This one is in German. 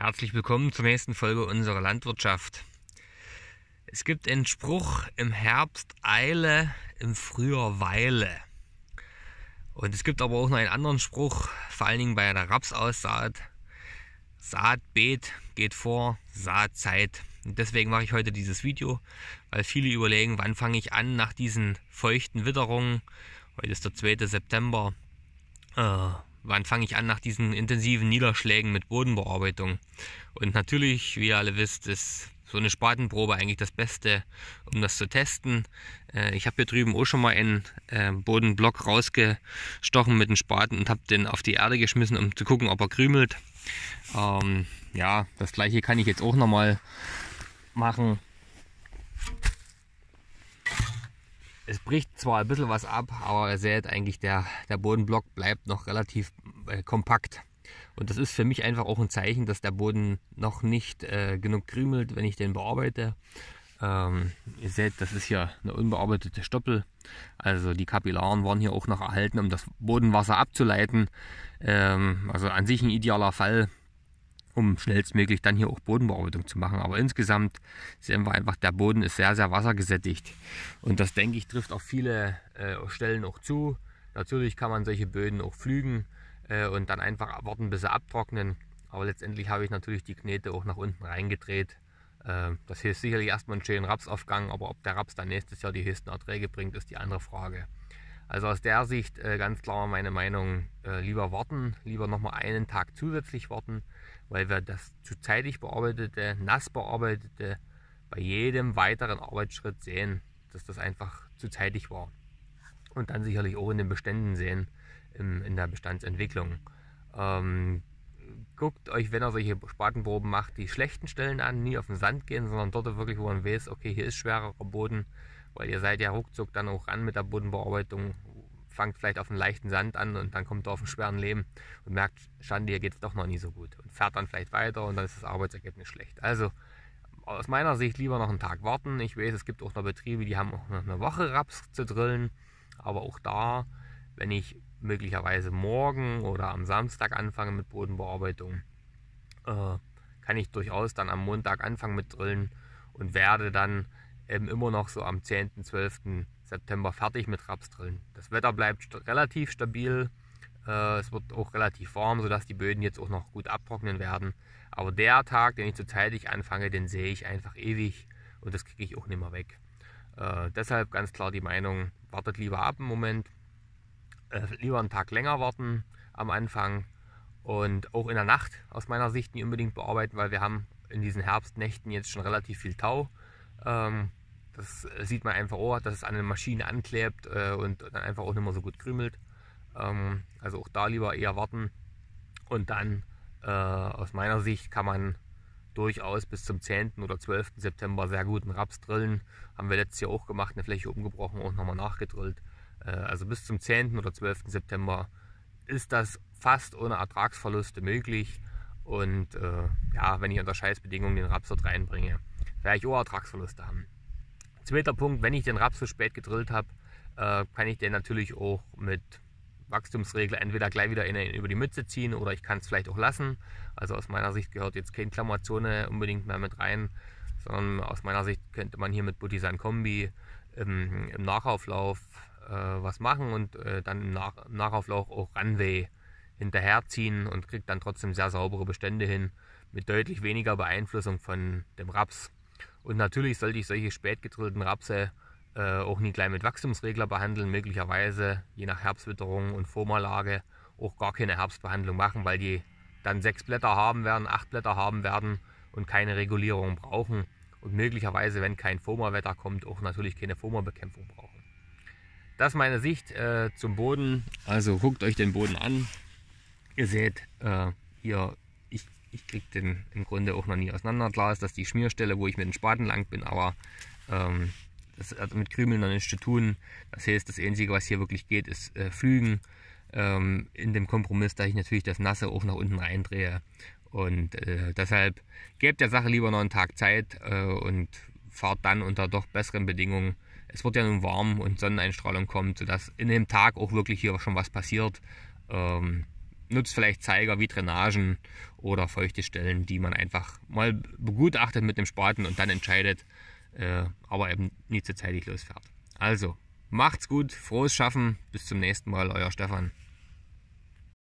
Herzlich willkommen zur nächsten Folge unserer Landwirtschaft. Es gibt einen Spruch, im Herbst Eile, im Frühjahr Weile. Und es gibt aber auch noch einen anderen Spruch, vor allen Dingen bei der Rapsaussaat. Saatbeet geht vor, Saatzeit. Und deswegen mache ich heute dieses Video, weil viele überlegen, wann fange ich an nach diesen feuchten Witterungen. Heute ist der 2. September. Äh, wann fange ich an nach diesen intensiven Niederschlägen mit Bodenbearbeitung? Und natürlich, wie ihr alle wisst, ist so eine Spatenprobe eigentlich das Beste, um das zu testen. Äh, ich habe hier drüben auch schon mal einen äh, Bodenblock rausgestochen mit dem Spaten und habe den auf die Erde geschmissen, um zu gucken, ob er krümelt. Ähm, ja, das gleiche kann ich jetzt auch nochmal machen. es bricht zwar ein bisschen was ab, aber ihr seht eigentlich, der, der Bodenblock bleibt noch relativ äh, kompakt. Und das ist für mich einfach auch ein Zeichen, dass der Boden noch nicht äh, genug krümelt, wenn ich den bearbeite. Ähm, ihr seht, das ist hier eine unbearbeitete Stoppel. Also die Kapillaren waren hier auch noch erhalten, um das Bodenwasser abzuleiten. Ähm, also an sich ein idealer Fall um schnellstmöglich dann hier auch Bodenbearbeitung zu machen. Aber insgesamt sehen wir einfach, der Boden ist sehr, sehr wassergesättigt. Und das, denke ich, trifft auf viele äh, Stellen auch zu. Natürlich kann man solche Böden auch pflügen äh, und dann einfach warten, bis sie abtrocknen. Aber letztendlich habe ich natürlich die Knete auch nach unten reingedreht. Äh, das ist sicherlich erstmal einen schönen Rapsaufgang, aber ob der Raps dann nächstes Jahr die höchsten Erträge bringt, ist die andere Frage. Also aus der Sicht äh, ganz klar meine Meinung, äh, lieber warten, lieber nochmal einen Tag zusätzlich warten, weil wir das zu zeitig bearbeitete, nass bearbeitete bei jedem weiteren Arbeitsschritt sehen, dass das einfach zu zeitig war. Und dann sicherlich auch in den Beständen sehen, im, in der Bestandsentwicklung. Ähm, guckt euch, wenn ihr solche Spatenproben macht, die schlechten Stellen an, nie auf den Sand gehen, sondern dort wirklich, wo man weiß, okay, hier ist schwererer Boden, weil ihr seid ja ruckzuck dann auch ran mit der Bodenbearbeitung, fangt vielleicht auf einen leichten Sand an und dann kommt ihr auf einen schweren Lehm und merkt, Schande, hier geht es doch noch nie so gut. Und fährt dann vielleicht weiter und dann ist das Arbeitsergebnis schlecht. Also aus meiner Sicht lieber noch einen Tag warten. Ich weiß, es gibt auch noch Betriebe, die haben auch noch eine Woche Raps zu drillen. Aber auch da, wenn ich möglicherweise morgen oder am Samstag anfange mit Bodenbearbeitung, äh, kann ich durchaus dann am Montag anfangen mit Drillen und werde dann eben immer noch so am 10., 12. September fertig mit Raps Rapsdrillen. Das Wetter bleibt st relativ stabil. Äh, es wird auch relativ warm, sodass die Böden jetzt auch noch gut abtrocknen werden. Aber der Tag, den ich zeitig anfange, den sehe ich einfach ewig und das kriege ich auch nicht mehr weg. Äh, deshalb ganz klar die Meinung, wartet lieber ab im Moment. Äh, lieber einen Tag länger warten am Anfang und auch in der Nacht aus meiner Sicht nicht unbedingt bearbeiten, weil wir haben in diesen Herbstnächten jetzt schon relativ viel Tau. Ähm, das äh, sieht man einfach auch, oh, dass es an der Maschine anklebt äh, und dann einfach auch nicht mehr so gut krümelt. Ähm, also auch da lieber eher warten. Und dann, äh, aus meiner Sicht, kann man durchaus bis zum 10. oder 12. September sehr guten Raps drillen. Haben wir letztes Jahr auch gemacht, eine Fläche umgebrochen und nochmal nachgedrillt. Äh, also bis zum 10. oder 12. September ist das fast ohne Ertragsverluste möglich. Und äh, ja, wenn ich unter Scheißbedingungen den Raps dort reinbringe, werde ich auch Ertragsverluste haben. Zweiter Punkt, wenn ich den Raps so spät gedrillt habe, äh, kann ich den natürlich auch mit Wachstumsregel entweder gleich wieder in, über die Mütze ziehen oder ich kann es vielleicht auch lassen. Also aus meiner Sicht gehört jetzt kein Klammerzone unbedingt mehr mit rein, sondern aus meiner Sicht könnte man hier mit Budisan Kombi im, im Nachauflauf äh, was machen und äh, dann im, Nach im Nachauflauf auch Runway hinterherziehen und kriegt dann trotzdem sehr saubere Bestände hin mit deutlich weniger Beeinflussung von dem Raps. Und natürlich sollte ich solche spät gedrillten Rapse äh, auch nie gleich mit Wachstumsregler behandeln, möglicherweise je nach Herbstwitterung und Vormerlage auch gar keine Herbstbehandlung machen, weil die dann sechs Blätter haben werden, acht Blätter haben werden und keine Regulierung brauchen und möglicherweise, wenn kein Foma-Wetter kommt, auch natürlich keine Foma-Bekämpfung brauchen. Das ist meine Sicht äh, zum Boden. Also guckt euch den Boden an. Ihr seht äh, hier, ich ich kriege den im Grunde auch noch nie auseinander. Klar ist das die Schmierstelle, wo ich mit dem Spaten lang bin, aber ähm, das hat mit Krümeln noch nichts zu tun. Das heißt, das Einzige, was hier wirklich geht, ist äh, Flügen. Ähm, in dem Kompromiss, dass ich natürlich das Nasse auch nach unten reindrehe. Und äh, deshalb gebt der Sache lieber noch einen Tag Zeit äh, und fahrt dann unter doch besseren Bedingungen. Es wird ja nun warm und Sonneneinstrahlung kommt, sodass in dem Tag auch wirklich hier schon was passiert. Ähm, nutzt vielleicht Zeiger wie Drainagen oder feuchte Stellen, die man einfach mal begutachtet mit dem Spaten und dann entscheidet, äh, aber eben nie zu zeitig losfährt. Also, macht's gut, frohes Schaffen, bis zum nächsten Mal, euer Stefan.